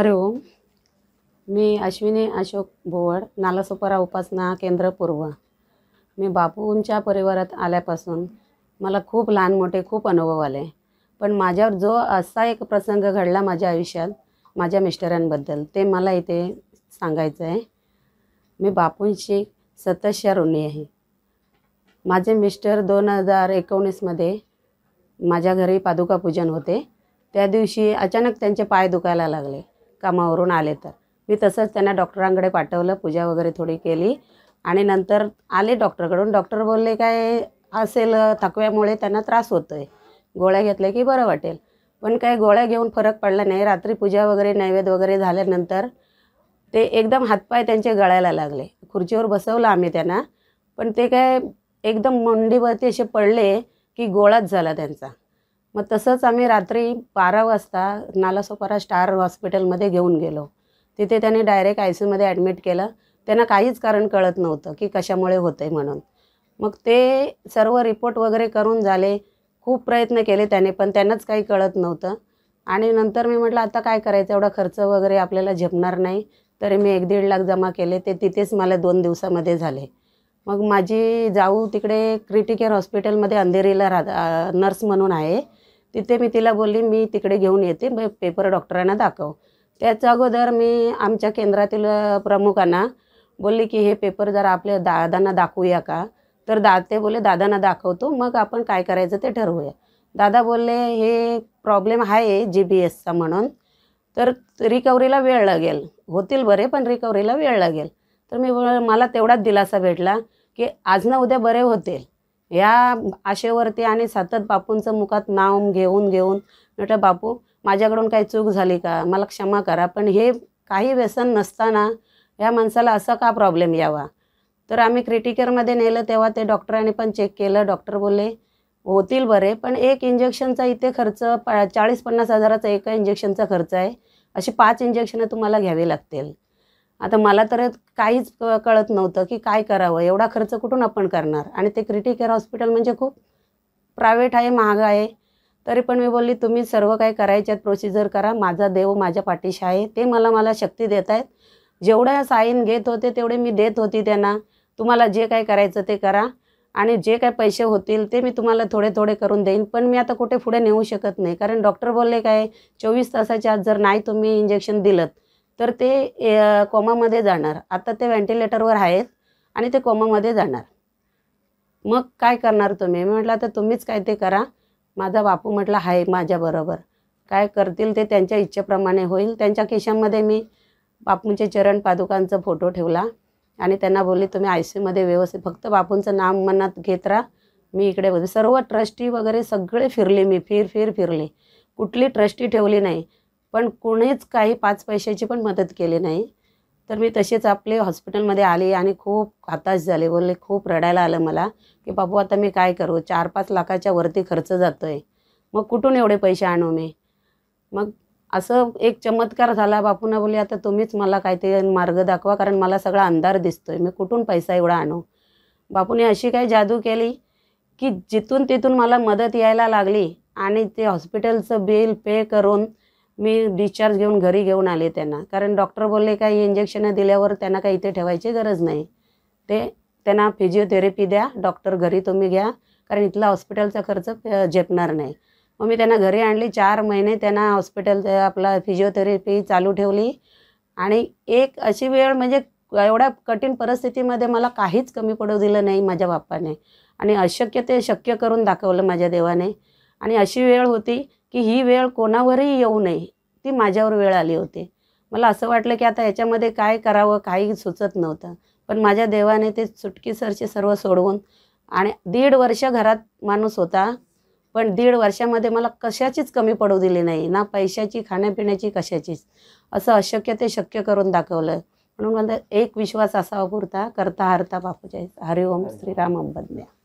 हरे ओम मी अश्विनी अशोक बोवड नालासोपारा उपासना केंद्र पूर्व मी बापूंच्या परिवारात आल्यापासून मला खूप लहान मोठे खूप अनुभव आले पण माझ्यावर जो असा एक प्रसंग घडला माझ्या आयुष्यात माझ्या मिस्टरांबद्दल ते मला इथे सांगायचं आहे मी बापूंशी सतशा ऋणी आहे माझे मिस्टर दोन हजार एकोणीसमध्ये माझ्या घरी पादुका पूजन होते त्या दिवशी अचानक त्यांचे पाय दुखायला लागले कामावरून आले तर मी तसंच त्यांना डॉक्टरांकडे पाठवलं पूजा वगैरे थोडी केली आणि नंतर आले डॉक्टरकडून डॉक्टर बोलले काय असेल थकव्यामुळे त्यांना त्रास होतो आहे गोळ्या घेतल्या की बरं वाटेल पण काय गोळ्या घेऊन फरक पडला नाही रात्री पूजा वगैरे नैवेद्य वगैरे झाल्यानंतर ते एकदम हातपाय त्यांचे गळायला लागले खुर्चीवर बसवलं आम्ही त्यांना पण ते काय एकदम मंडीवरती असे पडले की गोळाच झाला त्यांचा मग तसंच आम्ही रात्री बारा वाजता नालासोपारा स्टार हॉस्पिटलमध्ये घेऊन गेलो तिथे त्याने डायरेक्ट आय यूमध्ये ॲडमिट केलं त्यांना काहीच कारण कळत नव्हतं की कशामुळे होतं आहे म्हणून मग ते सर्व रिपोर्ट वगैरे करून झाले खूप प्रयत्न केले त्याने पण त्यांनाच काही कळत नव्हतं आणि नंतर मी म्हटलं आता काय करायचं एवढा खर्च वगैरे आपल्याला झेपणार नाही तरी मी एक दीड लाख जमा केले ते तिथेच मला दोन दिवसामध्ये झाले मग माझी जाऊ तिकडे क्रिटिकेअर हॉस्पिटलमध्ये अंधेरीला राहता नर्स म्हणून आहे तिथे मी तिला बोलली मी तिकडे घेऊन येते मग पेपर डॉक्टरांना दाखव त्याच्या अगोदर मी आमच्या केंद्रातील प्रमुखांना बोलले की हे पेपर जरा आपल्या दादांना दाखवूया का तर दा ते बोलले दादांना दाखवतो मग आपण काय करायचं ते ठरवूया दादा बोलले हे प्रॉब्लेम आहे जी बी एसचा म्हणून तर रिकवरीला वेळ लागेल होतील बरे पण रिकवरीला वेळ लागेल तर मी मला तेवढाच दिलासा भेटला की आज ना उद्या बरे होतील या आशेवरती आणि सतत बापूंचं मुखात नाव घेऊन घेऊन म्हटलं बापू माझ्याकडून काही चूक झाली का मला क्षमा करा पण हे काही व्यसन नसताना ह्या माणसाला असं का प्रॉब्लेम यावा तर आम्ही क्रिटिकेअरमध्ये नेलं तेव्हा ते डॉक्टरांनी पण चेक केलं डॉक्टर बोलले होतील बरे पण एक इंजेक्शनचा इथे खर्च पा चाळीस पन्नास हजाराचा एका इंजेक्शनचा खर्च आहे अशी पाच इंजेक्शनं तुम्हाला घ्यावी लागतील आता मला तर काहीच कळत नव्हतं की काय करावं एवढा खर्च कुठून आपण करणार आणि ते क्रिटी केअर हॉस्पिटल म्हणजे खूप प्रायव्हेट आहे महाग आहे तरी पण मी बोलली तुम्ही सर्व काही करायच्यात प्रोसिजर करा माझा देव माझ्या पाठीशी आहे ते मला मला शक्ती देत आहेत जेवढ्या साईन घेत होते तेवढे मी देत होती त्यांना तुम्हाला जे काय करायचं ते करा आणि जे काय पैसे होतील ते मी तुम्हाला थोडे थोडे करून देईन पण मी आता कुठे पुढे नेऊ शकत नाही कारण डॉक्टर बोलले काय चोवीस तासाच्या आत जर नाही तुम्ही इंजेक्शन दिलं तर ते कोमामध्ये जाणार आता ते व्हेंटिलेटरवर आहेत आणि ते कोमामध्ये जाणार मग काय करणार तुम्ही मी म्हटलं तर तुम्हीच काय ते करा माझा बापू म्हटला आहे माझ्याबरोबर काय करतील ते त्यांच्या इच्छेप्रमाणे होईल त्यांच्या खिशांमध्ये मी बापूंचे चरण पादुकांचा फोटो ठेवला आणि त्यांना बोलले तुम्ही आय सीमध्ये व्यवस्थित फक्त बापूंचं नाम मनात घेत राहा मी इकडे सर्व ट्रस्टी वगैरे सगळे फिरले मी फिर फिर फिरले कुठली ट्रस्टी ठेवली नाही पण कोणीच काही पाच पैशाची पण मदत केली नाही तर मी तसेच आपले हॉस्पिटलमध्ये आले आणि खूप हताश झाले बोलले खूप रडायला आलं मला की बापू आता मी काय करू चार पाच लाखाच्या वरती खर्च जातो आहे मग कुठून एवढे पैसे आणू मी मग असं एक चमत्कार झाला बापूंना बोलले आता तुम्हीच मला काहीतरी मार्ग दाखवा कारण मला सगळा अंधार दिसतो आहे मी कुठून पैसा एवढा आणू बापूने अशी काही जादू केली की जिथून तिथून मला मदत यायला लागली आणि ते हॉस्पिटलचं बिल पे करून मी डिस्चार्ज घेऊन घरी घेऊन आले त्यांना कारण डॉक्टर बोलले काही इंजेक्शनं दिल्यावर त्यांना काही इथे ठेवायची गरज नाही ते त्यांना फिजिओथेरपी द्या डॉक्टर घरी तुम्ही घ्या कारण इथला हॉस्पिटलचा खर्च झेपणार नाही मग मी त्यांना घरी आणली चार महिने त्यांना हॉस्पिटल आपला फिजिओथेरपी चालू ठेवली आणि एक अशी वेळ म्हणजे एवढ्या कठीण परिस्थितीमध्ये मला काहीच कमी पडू दिलं नाही माझ्या बाप्पाने आणि अशक्य ते शक्य करून दाखवलं माझ्या देवाने आणि अशी वेळ होती की ही वेळ कोणावरही येऊ नये ती माझ्यावर वेळ आली होती मला असं वाटलं की आता याच्यामध्ये काय करावं काही सुचत नव्हतं पण माझ्या देवाने ते चुटकीसरचे सर्व सोडवून आणि दीड वर्ष घरात माणूस होता पण दीड वर्षामध्ये मला कशाचीच कमी पडू दिली नाही ना पैशाची खाण्यापिण्याची कशाचीच असं अशक्य ते शक्य करून दाखवलं म्हणून मला एक विश्वास असावा पुरता करता हरता बापूच्या हरिओम श्रीराम अंबज्ञा